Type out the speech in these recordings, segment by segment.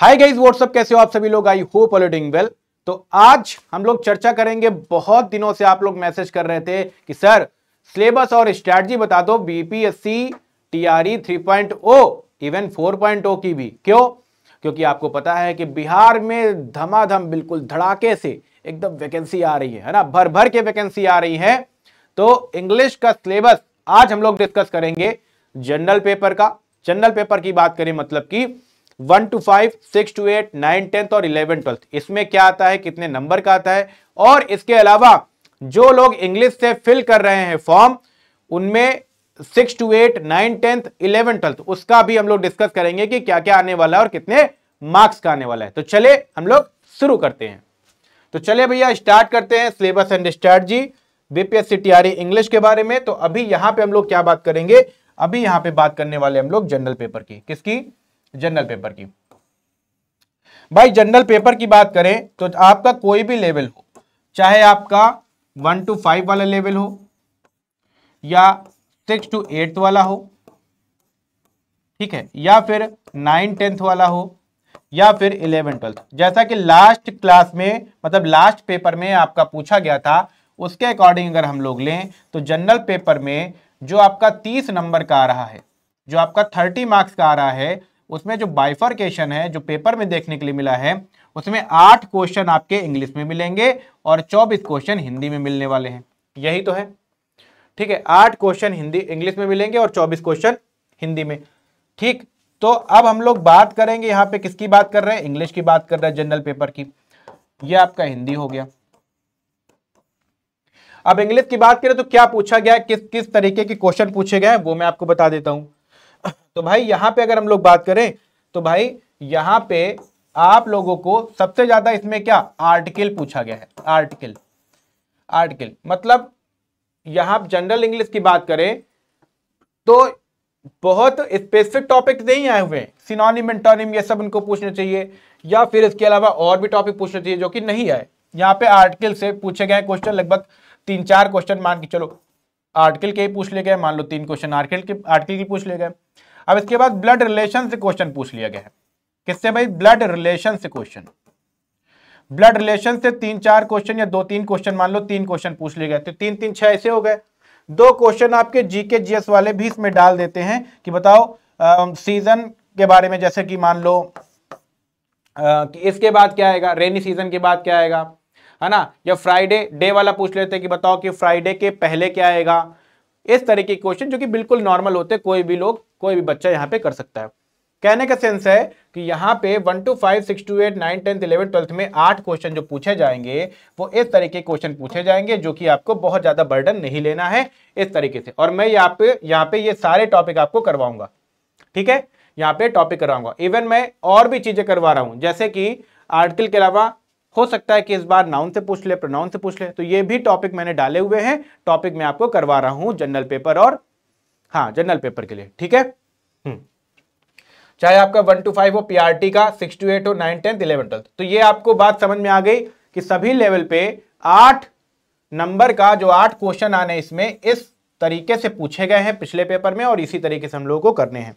Hi guys what's up कैसे हो आप सभी लोग I hope all doing well तो आज हम लोग चर्चा करेंगे बहुत दिनों से आप लोग मैसेज कर रहे थे कि सर सिलेबस और स्ट्रैटी बता दो बीपीएससी टीआरई 3.0 इवन 4.0 की भी क्यों क्योंकि आपको पता है कि बिहार में धमाधम बिल्कुल धड़ाके से एकदम वैकेंसी आ रही है है ना भर भर के वैकेंसी आ रही है तो इंग्लिश का सिलेबस आज हम लोग डिस्कस करेंगे जनरल पेपर का जनरल पेपर की बात करें मतलब की one to five six to eight nine tenth और इलेवन ट्वेल्थ इसमें क्या आता है कितने नंबर का आता है और इसके अलावा जो लोग इंग्लिश से फिल कर रहे हैं फॉर्म उनमें six to eight nine tenth eleven twelfth उसका भी हम लोग डिस्कस करेंगे कि क्या क्या आने वाला है और कितने मार्क्स का आने वाला है तो चले हम लोग शुरू करते हैं तो चले भैया स्टार्ट करते हैं syllabus and strategy BPSC TRE English के बारे में तो अभी यहां पे हम लोग क्या बात करेंगे अभी यहां पे बात करने वाले हम लोग जनरल पेपर की किसकी जनरल पेपर की भाई जनरल पेपर की बात करें तो आपका कोई भी लेवल हो चाहे आपका वन टू फाइव वाला लेवल हो या सिक्स टू एट वाला हो ठीक है या फिर नाइन टेंथ वाला हो या फिर इलेवन ट्वेल्थ जैसा कि लास्ट क्लास में मतलब लास्ट पेपर में आपका पूछा गया था उसके अकॉर्डिंग अगर हम लोग लें तो जनरल पेपर में जो आपका तीस नंबर का आ रहा है जो आपका थर्टी मार्क्स का आ रहा है उसमें जो बाइफरकेशन है जो पेपर में देखने के लिए मिला है उसमें आठ क्वेश्चन आपके इंग्लिश में मिलेंगे और चौबीस क्वेश्चन हिंदी में मिलने वाले हैं यही तो है ठीक है आठ क्वेश्चन हिंदी इंग्लिश में मिलेंगे और चौबीस क्वेश्चन हिंदी में ठीक तो अब हम लोग बात करेंगे यहाँ पे किसकी बात कर रहे हैं इंग्लिश की बात कर रहे हैं जनरल पेपर की ये आपका हिंदी हो गया अब इंग्लिश की बात करें तो क्या पूछा गया किस किस तरीके के क्वेश्चन पूछे गए वो मैं आपको बता देता हूं तो भाई यहां पे अगर हम लोग बात करें तो भाई यहां पे आप लोगों को सबसे ज्यादा इसमें क्या आर्टिकल पूछा गया है आर्टिकल आर्टिकल मतलब यहां जनरल इंग्लिश की बात करें तो बहुत स्पेसिफिक टॉपिक नहीं आए हुए सिनोनिम एंटोनिम ये सब उनको पूछना चाहिए या फिर इसके अलावा और भी टॉपिक पूछना चाहिए जो कि नहीं आए यहाँ पे आर्टिकल से पूछे गए क्वेश्चन लगभग तीन चार क्वेश्चन मान के चलो आर्टिकल के ही पूछ ले गए मान लो तीन क्वेश्चन आर्टिकल के आर्टिकल के पूछ ले गए अब इसके बाद ब्लड रिलेशन से क्वेश्चन पूछ लिया गया है किससे भाई ब्लड रिलेशन से क्वेश्चन ब्लड रिलेशन से तीन चार क्वेश्चन या दो तीन क्वेश्चन मान लो तीन क्वेश्चन पूछ लिए गए तो तीन तीन छह ऐसे हो गए दो क्वेश्चन आपके जीके जीएस वाले भी इसमें डाल देते हैं कि बताओ आ, सीजन के बारे में जैसे कि मान लो आ, कि इसके बाद क्या आएगा रेनी सीजन के बाद क्या आएगा है ना या फ्राइडे डे वाला पूछ लेते हैं कि बताओ कि फ्राइडे के पहले क्या आएगा इस तरह के क्वेश्चन जो कि बिल्कुल नॉर्मल होते कोई भी लोग कोई भी बच्चा यहाँ पे कर सकता है कहने का सेंस है कि यहाँ पे one to five six to eight nine tenth eleven twelfth में आठ क्वेश्चन जो पूछे जाएंगे वो इस तरह के क्वेश्चन पूछे जाएंगे जो कि आपको बहुत ज़्यादा बर्डन नहीं लेना है इस तरीके से और मैं यहाँ पे यहाँ पे ये सारे टॉपिक आपको करवाऊंगा ठीक है यहाँ पे टॉपिक करवाऊंगा इवन मैं और भी चीज़ें करवा रहा हूँ जैसे कि आर्टिकल के अलावा हो सकता है कि इस बार नाउन से पूछ ले प्रोनाउन से पूछ ले तो ये भी टॉपिक मैंने डाले हुए हैं टॉपिक मैं आपको करवा रहा हूँ जनरल पेपर और हाँ जनरल पेपर के लिए ठीक है हम्म। चाहे आपका वन टू फाइव हो पीआरटी का सिक्स टू एट हो नाइन टेंथ इलेवन ट्वेल्थ तो ये आपको बात समझ में आ गई कि सभी लेवल पे आठ नंबर का जो आठ क्वेश्चन आने इसमें इस तरीके से पूछे गए हैं पिछले पेपर में और इसी तरीके से हम लोगों को करने हैं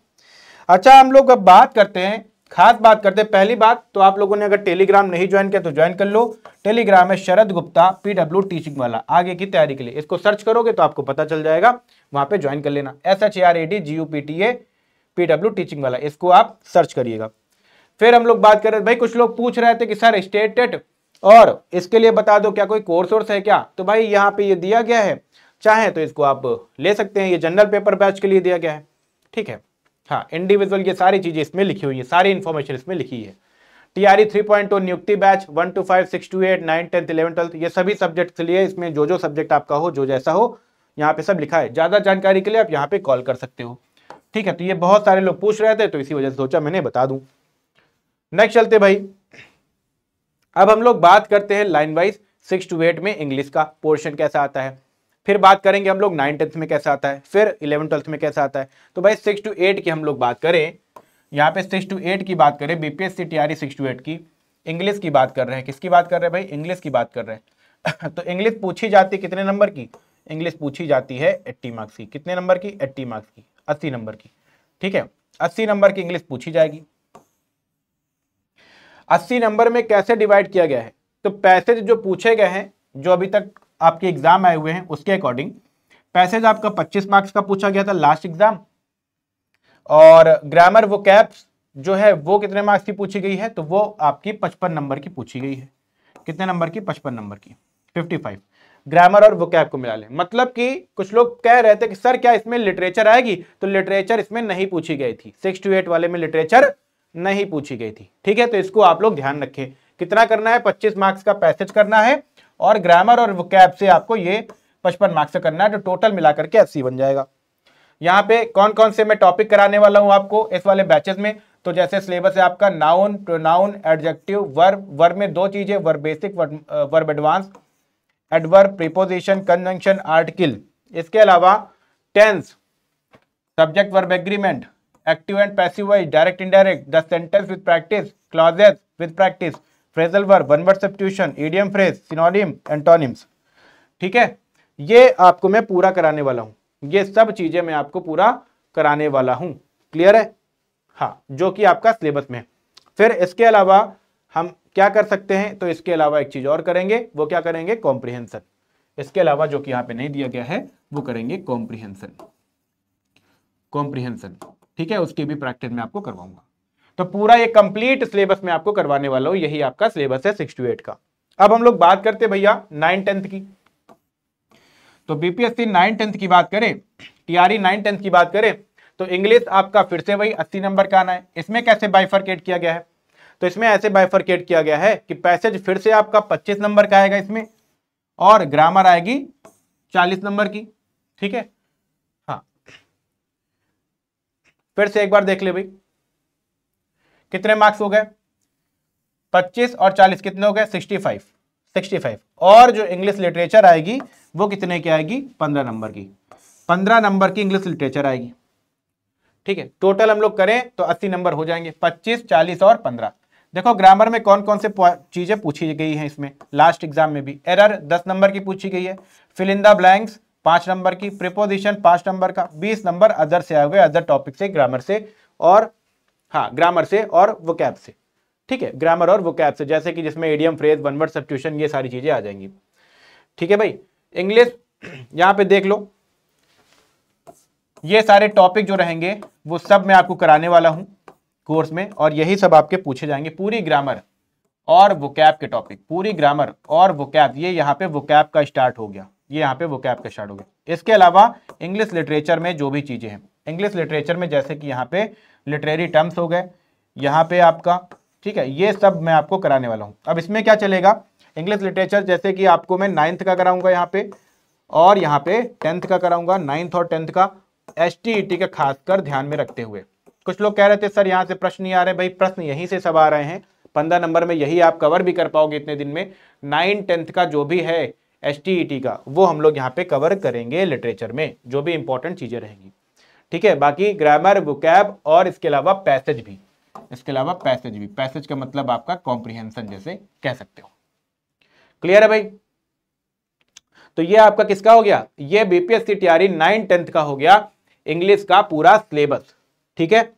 अच्छा हम लोग अब बात करते हैं खास बात करते हैं पहली बात तो आप लोगों ने अगर टेलीग्राम नहीं ज्वाइन किया तो ज्वाइन कर लो टेलीग्राम है शरद गुप्ता पीडब्ल्यू टीचिंग वाला आगे की तैयारी के लिए इसको सर्च करोगे तो आपको पता चल जाएगा वहां पे ज्वाइन कर लेना S H A R A D G U P T A P W teaching वाला इसको आप सर्च करिएगा फिर हम लोग बात कर रहे थे भाई कुछ लोग पूछ रहे थे कि सर स्टेटेड और इसके लिए बता दो क्या कोई कोर्स वोर्स है क्या तो भाई यहाँ पे ये दिया गया है चाहे तो इसको आप ले सकते हैं ये जनरल पेपर बैच के लिए दिया गया है ठीक है हाँ इंडिविजुअल ये सारी चीज़ें इसमें लिखी हुई है सारी इन्फॉर्मेशन इसमें लिखी है टी आर e नियुक्ति batch one to five six to eight nine tenth eleven twelfth ये सभी सब्जेक्ट के लिए इसमें जो जो सब्जेक्ट आपका हो जो जैसा हो यहाँ पे सब लिखा है ज़्यादा जानकारी के लिए आप यहाँ पे कॉल कर सकते हो ठीक है तो ये बहुत सारे लोग पूछ रहे थे तो इसी वजह से सोचा मैंने बता दू नेक्स्ट चलते भाई अब हम लोग बात करते हैं line wise six to eight में इंग्लिश का पोर्शन कैसा आता है फिर बात करेंगे हम लोग नाइन टेंथ में कैसा आता है फिर इलेवन ट्वेल्थ में कैसा आता है तो भाई सिक्स टू एट की हम लोग बात करें यहाँ पे सिक्स टू एट की बात करें BPSC TRE six to eight की इंग्लिश की बात कर रहे हैं किसकी बात कर रहे हैं भाई इंग्लिश की बात कर रहे हैं तो इंग्लिश पूछी जाती है कितने नंबर की इंग्लिश पूछी जाती है एट्टी मार्क्स की कितने नंबर की एट्टी मार्क्स की अस्सी नंबर की ठीक है अस्सी नंबर की इंग्लिश पूछी जाएगी अस्सी नंबर में कैसे डिवाइड किया गया है तो पैसेज जो पूछे गए हैं जो अभी तक आपके एग्जाम आए हुए हैं उसके अकॉर्डिंग पैसेज आपका 25 मार्क्स का पूछा गया था लास्ट एग्जाम और ग्रामर वो कैप्स जो है वो कितने मार्क्स की पूछी गई है तो वो आपकी पचपन नंबर की पूछी गई है कितने नंबर की पचपन नंबर की 55 ग्रामर और वोकैब को मिला लें मतलब कि कुछ लोग कह रहे थे कि सर क्या इसमें लिटरेचर आएगी तो लिटरेचर इसमें नहीं पूछी गई थी सिक्स टू एट वाले में लिटरेचर नहीं पूछी गई थी ठीक है तो इसको आप लोग ध्यान रखें कितना करना है पच्चीस मार्क्स का पैसेज करना है और ग्रामर और वोकैब से आपको ये पचपन मार्क्स करना है तो टोटल मिला करके अस्सी बन जाएगा यहाँ पे कौन कौन से मैं टॉपिक कराने वाला हूँ आपको इस वाले बैचेस में तो जैसे सिलेबस है आपका noun pronoun adjective verb verb में दो चीज़ें verb basic verb advance adverb preposition conjunction article इसके अलावा tense subject verb agreement active and passive wise direct indirect the sentence with practice clauses with practice phrasal verb one word substitution idiom phrase synonym antonyms ठीक है ये आपको मैं पूरा कराने वाला हूँ ये सब चीज़ें मैं आपको पूरा कराने वाला हूँ क्लियर है हाँ जो कि आपका सिलेबस में फिर इसके अलावा हम क्या कर सकते हैं तो इसके अलावा एक चीज और करेंगे वो क्या करेंगे कॉम्प्रिहेंसन इसके अलावा जो कि यहां पे नहीं दिया गया है वो करेंगे कॉम्प्रिहेंशन कॉम्प्रिहेंशन ठीक है उसकी भी प्रैक्टिस में आपको करवाऊंगा तो पूरा ये कंप्लीट सिलेबस में आपको करवाने वाला हूं यही आपका सिलेबस है सिक्स टू एट का अब हम लोग बात करते भैया नाइन टेंथ की तो बीपीएससी नाइन टेंथ की बात करें टीआरई नाइन टेंथ की बात करें तो इंग्लिश आपका फिर से वही अस्सी नंबर का आना है इसमें कैसे बाइफरकेट किया गया है तो इसमें ऐसे बाइफरकेट किया गया है कि पैसेज फिर से आपका पच्चीस नंबर का आएगा इसमें और ग्रामर आएगी चालीस नंबर की ठीक है हाँ फिर से एक बार देख ले भाई कितने मार्क्स हो गए पच्चीस और चालीस कितने हो गए सिक्सटी फाइव सिक्सटी फाइव और जो इंग्लिश लिटरेचर आएगी वो कितने की आएगी पंद्रह नंबर की पंद्रह नंबर की इंग्लिश लिटरेचर आएगी ठीक है टोटल हम लोग करें तो अस्सी नंबर हो जाएंगे पच्चीस चालीस और पंद्रह देखो ग्रामर में कौन कौन से चीज़ें पूछी गई हैं इसमें लास्ट एग्जाम में भी एरर दस नंबर की पूछी गई है फिलिंदा ब्लैंक्स पांच नंबर की प्रिपोजिशन पांच नंबर का बीस नंबर अदर से आए हुए अदर टॉपिक से ग्रामर से और हाँ ग्रामर से और वोकैब से ठीक है ग्रामर और कैब से जैसे कि जिसमें एडियम फ्रेज वनवर्ड सब सब्ट्यूशन ये सारी चीज़ें आ जाएंगी ठीक है भाई इंग्लिश यहाँ पे देख लो ये सारे टॉपिक जो रहेंगे वो सब मैं आपको कराने वाला हूँ कोर्स में और यही सब आपके पूछे जाएंगे पूरी ग्रामर और वोकैब के टॉपिक पूरी ग्रामर और वोकैब ये यहाँ पे वोकैब का स्टार्ट हो गया ये यहाँ पे वोकैब का स्टार्ट हो गया इसके अलावा इंग्लिश लिटरेचर में जो भी चीज़ें हैं इंग्लिश लिटरेचर में जैसे कि यहाँ पे लिटरेरी टर्म्स हो गए यहाँ पे आपका ठीक है ये सब मैं आपको कराने वाला हूँ अब इसमें क्या चलेगा इंग्लिश लिटरेचर जैसे कि आपको मैं नाइन्थ का कराऊंगा यहाँ पे और यहाँ पे टेंथ का कराऊंगा नाइन्थ और टेंथ का एस e का खासकर ध्यान में रखते हुए कुछ लोग कह रहे थे सर यहाँ से प्रश्न नहीं आ रहे भाई प्रश्न यहीं से सब आ रहे हैं पंद्रह नंबर में यही आप कवर भी कर पाओगे इतने दिन में नाइन टेंथ का जो भी है एस e का वो हम लोग यहाँ पे कवर करेंगे लिटरेचर में जो भी इंपॉर्टेंट चीज़ें रहेंगी ठीक है बाकी ग्रामर वुकैब और इसके अलावा पैसेज भी इसके अलावा पैसेज भी पैसेज का मतलब आपका कॉम्प्रिहेंशन जैसे कह सकते हो क्लियर है भाई तो ये आपका किसका हो गया ये बीपीएससी तैयारी नाइन टेंथ का हो गया इंग्लिश का पूरा सिलेबस ठीक है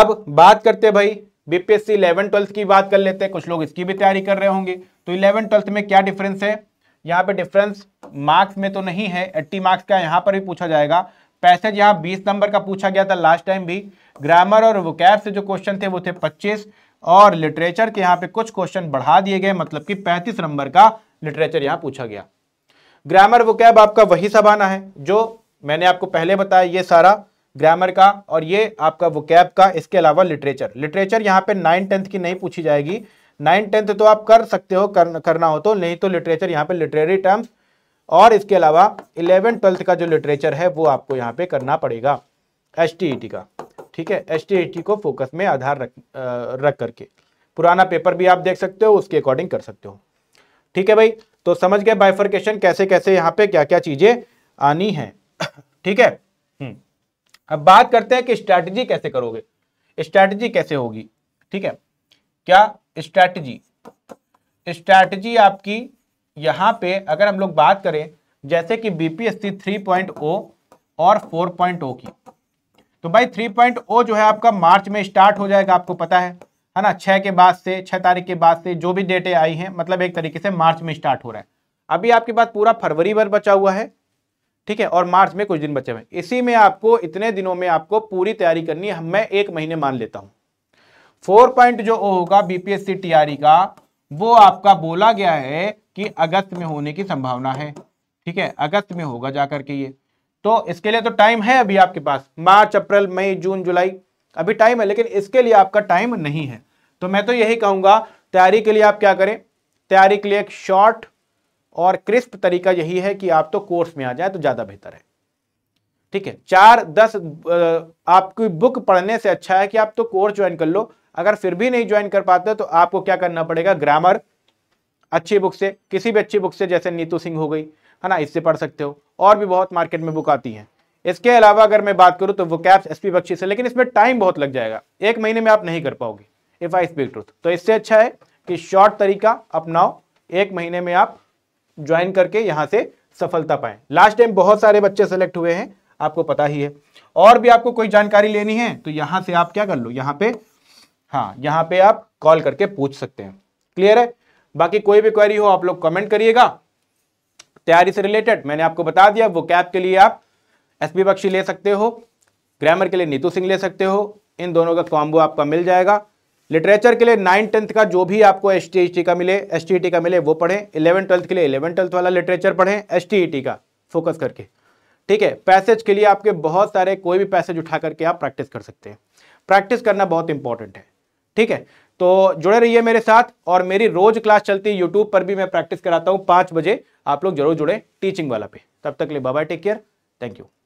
अब बात करते हैं भाई बीपीएससी इलेवन ट्वेल्थ की बात कर लेते हैं कुछ लोग इसकी भी तैयारी कर रहे होंगे तो इलेवन ट्वेल्थ में क्या डिफरेंस है यहाँ पे डिफरेंस मार्क्स में तो नहीं है एट्टी मार्क्स का यहाँ पर भी पूछा जाएगा पैसेज यहाँ बीस नंबर का पूछा गया था लास्ट टाइम भी ग्रामर और वोकैब से जो क्वेश्चन थे वो थे पच्चीस और लिटरेचर के यहाँ पे कुछ क्वेश्चन बढ़ा दिए गए मतलब कि पैंतीस नंबर का लिटरेचर यहाँ पूछा गया ग्रामर वोकैब आपका वही सब आना है जो मैंने आपको पहले बताया ये सारा ग्रामर का और ये आपका वो कैब का इसके अलावा लिटरेचर लिटरेचर यहाँ पे नाइन टेंथ की नहीं पूछी जाएगी नाइन टेंथ तो आप कर सकते हो कर, करना हो तो नहीं तो लिटरेचर यहाँ पे लिटरेरी टर्म्स और इसके अलावा इलेवन ट्वेल्थ का जो लिटरेचर है वो आपको यहाँ पे करना पड़ेगा एस e का ठीक है एस e को फोकस में आधार रख रख करके पुराना पेपर भी आप देख सकते हो उसके अकॉर्डिंग कर सकते हो ठीक है भाई तो समझ गए बाइफर्केशन कैसे कैसे यहाँ पे क्या क्या चीजें आनी है ठीक है हम्म। अब बात करते हैं कि स्ट्रैटेजी कैसे करोगे स्ट्रैटेजी कैसे होगी ठीक है क्या स्ट्रैटेजी स्ट्रैटेजी आपकी यहाँ पे अगर हम लोग बात करें जैसे कि बीपीएससी 3.0 और 4.0 की तो भाई 3.0 जो है आपका मार्च में स्टार्ट हो जाएगा आपको पता है है ना छः के बाद से छः तारीख के बाद से जो भी डेटें आई हैं मतलब एक तरीके से मार्च में स्टार्ट हो रहा है अभी आपके पास पूरा फरवरी भर बचा हुआ है ठीक है और मार्च में कुछ दिन बचे हुए इसी में आपको इतने दिनों में आपको पूरी तैयारी करनी है मैं एक महीने मान लेता हूं फोर पॉइंट जो होगा बीपीएससी तैयारी e का वो आपका बोला गया है कि अगस्त में होने की संभावना है ठीक है अगस्त में होगा जाकर के ये तो इसके लिए तो टाइम है अभी आपके पास मार्च अप्रैल मई जून जुलाई अभी टाइम है लेकिन इसके लिए आपका टाइम नहीं है तो मैं तो यही कहूंगा तैयारी के लिए आप क्या करें तैयारी के लिए एक शॉर्ट और क्रिस्प तरीका यही है कि आप तो कोर्स में आ जाए तो ज़्यादा बेहतर है ठीक है चार दस आपकी बुक पढ़ने से अच्छा है कि आप तो कोर्स ज्वाइन कर लो अगर फिर भी नहीं ज्वाइन कर पाते तो आपको क्या करना पड़ेगा ग्रामर अच्छी बुक से किसी भी अच्छी बुक से जैसे नीतू सिंह हो गई है ना इससे पढ़ सकते हो और भी बहुत मार्केट में बुक आती है इसके अलावा अगर मैं बात करूँ तो वो कैप्स एसपी बख्शी से लेकिन इसमें टाइम बहुत लग जाएगा एक महीने में आप नहीं कर पाओगे इफ़ आई स्पीक ट्रूथ तो इससे अच्छा है कि शॉर्ट तरीका अपनाओ एक महीने में आप ज्वाइन करके यहां से सफलता पाएं लास्ट टाइम बहुत सारे बच्चे सेलेक्ट हुए हैं आपको पता ही है और भी आपको कोई जानकारी लेनी है तो यहाँ से आप क्या कर लो यहाँ पे हाँ यहाँ पे आप कॉल करके पूछ सकते हैं क्लियर है बाकी कोई भी क्वेरी हो आप लोग कमेंट करिएगा तैयारी से रिलेटेड मैंने आपको बता दिया वो कैप के लिए आप एस बी बख्शी ले सकते हो ग्रामर के लिए नीतू सिंह ले सकते हो इन दोनों का कॉम्बो आपका मिल जाएगा लिटरेचर के लिए नाइन टेंथ का जो भी आपको एस टी का मिले एस टी का मिले वो पढ़ें इलेवन ट्वेल्थ के लिए इलेवन ट्वेल्थ वाला लिटरेचर पढ़ें एस टी का फोकस करके ठीक है पैसेज के लिए आपके बहुत सारे कोई भी पैसेज उठा करके आप प्रैक्टिस कर सकते हैं प्रैक्टिस करना बहुत इंपॉर्टेंट है ठीक है तो जुड़े रहिए मेरे साथ और मेरी रोज क्लास चलती है यूट्यूब पर भी मैं प्रैक्टिस कराता हूँ पाँच बजे आप लोग जरूर जुड़े टीचिंग वाला पे तब तक ले bye take care thank you